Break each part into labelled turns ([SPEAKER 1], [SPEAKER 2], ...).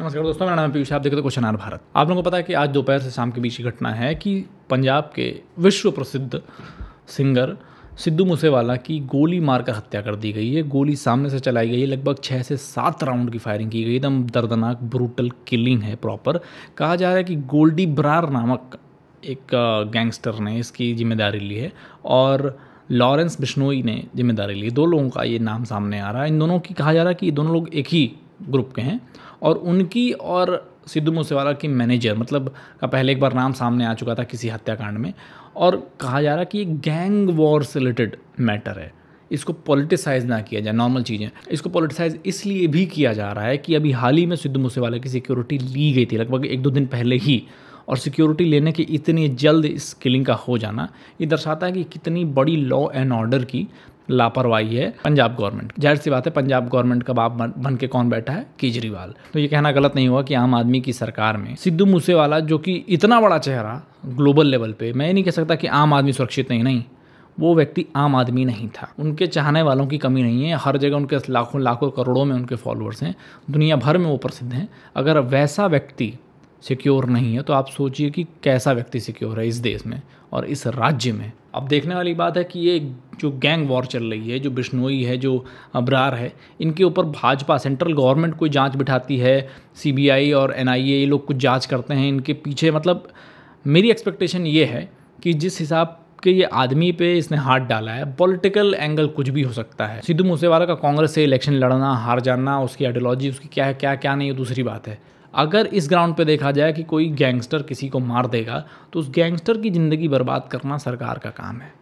[SPEAKER 1] नमस्कार दोस्तों मेरा नाम है पीयूष आप देखते हो क्वेश्चन आर भारत आप लोगों को पता है कि आज दोपहर से शाम के बीच की घटना है कि पंजाब के विश्व प्रसिद्ध सिंगर सिद्धू मूसेवाला की गोली मारकर हत्या कर दी गई है गोली सामने से चलाई गई है लगभग छः से सात राउंड की फायरिंग की गई एकदम दर्दनाक ब्रूटल किलिंग है प्रॉपर कहा जा रहा है कि गोल्डी ब्रार नामक एक गैंगस्टर ने इसकी जिम्मेदारी ली है और लॉरेंस बिश्नोई ने जिम्मेदारी ली दो लोगों का ये नाम सामने आ रहा है इन दोनों की कहा जा रहा है कि ये दोनों लोग एक ही ग्रुप के हैं और उनकी और सिद्धू मूसेवाला की मैनेजर मतलब का पहले एक बार नाम सामने आ चुका था किसी हत्याकांड में और कहा जा रहा है कि ये गैंग वॉर से रिलेटेड मैटर है इसको पॉलिटिसाइज ना किया जाए नॉर्मल चीज़ें इसको पॉलिटिसाइज इसलिए भी किया जा रहा है कि अभी हाल ही में सिद्धू मूसेवाला की सिक्योरिटी ली गई थी लगभग एक दो दिन पहले ही और सिक्योरिटी लेने के इतनी जल्द इस किलिंग का हो जाना ये दर्शाता है कि कितनी बड़ी लॉ एंड ऑर्डर की लापरवाही है पंजाब गवर्नमेंट जाहिर सी बात है पंजाब गवर्नमेंट का बाप बन, के कौन बैठा है केजरीवाल तो ये कहना गलत नहीं हुआ कि आम आदमी की सरकार में सिद्धू मूसेवाला जो कि इतना बड़ा चेहरा ग्लोबल लेवल पे मैं नहीं कह सकता कि आम आदमी सुरक्षित नहीं नहीं वो व्यक्ति आम आदमी नहीं था उनके चाहने वालों की कमी नहीं है हर जगह उनके लाखों लाखों करोड़ों में उनके फॉलोअर्स हैं दुनिया भर में वो प्रसिद्ध हैं अगर वैसा व्यक्ति सिक्योर नहीं है तो आप सोचिए कि कैसा व्यक्ति सिक्योर है इस देश में और इस राज्य में अब देखने वाली बात है कि ये जो गैंग वॉर चल रही है जो बिश्नोई है जो अबरार है इनके ऊपर भाजपा सेंट्रल गवर्नमेंट कोई जांच बिठाती है सीबीआई और एनआईए ये लोग कुछ जांच करते हैं इनके पीछे मतलब मेरी एक्सपेक्टेशन ये है कि जिस हिसाब के ये आदमी पे इसने हाथ डाला है पॉलिटिकल एंगल कुछ भी हो सकता है सिद्धू मूसेवाला का कांग्रेस से इलेक्शन लड़ना हार जाना उसकी आइडियोलॉजी उसकी क्या है क्या क्या नहीं है दूसरी बात है अगर इस ग्राउंड पे देखा जाए कि कोई गैंगस्टर किसी को मार देगा तो उस गैंगस्टर की ज़िंदगी बर्बाद करना सरकार का काम है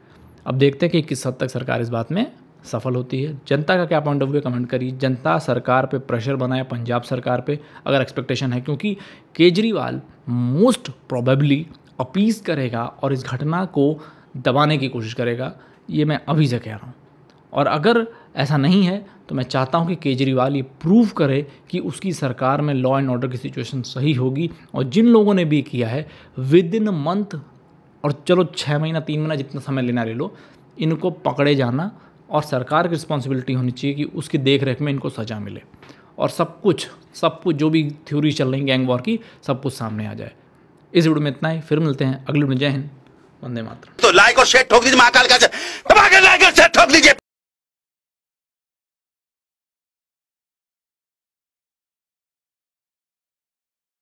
[SPEAKER 1] अब देखते हैं कि किस हद तक सरकार इस बात में सफल होती है जनता का क्या पॉइंट ऑफ व्यू कमेंट करिए जनता सरकार पे प्रेशर बनाए पंजाब सरकार पे अगर एक्सपेक्टेशन है क्योंकि केजरीवाल मोस्ट प्रोबेबली अपीस करेगा और इस घटना को दबाने की कोशिश करेगा ये मैं अभी से कह रहा हूँ और अगर ऐसा नहीं है तो मैं चाहता हूं कि केजरीवाल ये प्रूव करे कि उसकी सरकार में लॉ एंड ऑर्डर की सिचुएशन सही होगी और जिन लोगों ने भी किया है विद इन मंथ और चलो छः महीना तीन महीना जितना समय लेना ले लो इनको पकड़े जाना और सरकार की रिस्पॉन्सिबिलिटी होनी चाहिए कि उसकी देख रेख में इनको सजा मिले और सब कुछ सब कुछ जो भी थ्योरी चल रही गैंग वॉर की सब कुछ सामने आ जाए इस वीडियो में इतना ही फिर मिलते हैं अगले वीडियो जय हिंद वंदे मातरम तो लाइक और शेयर ठोक दीजिए महाकाल का ठोक दीजिए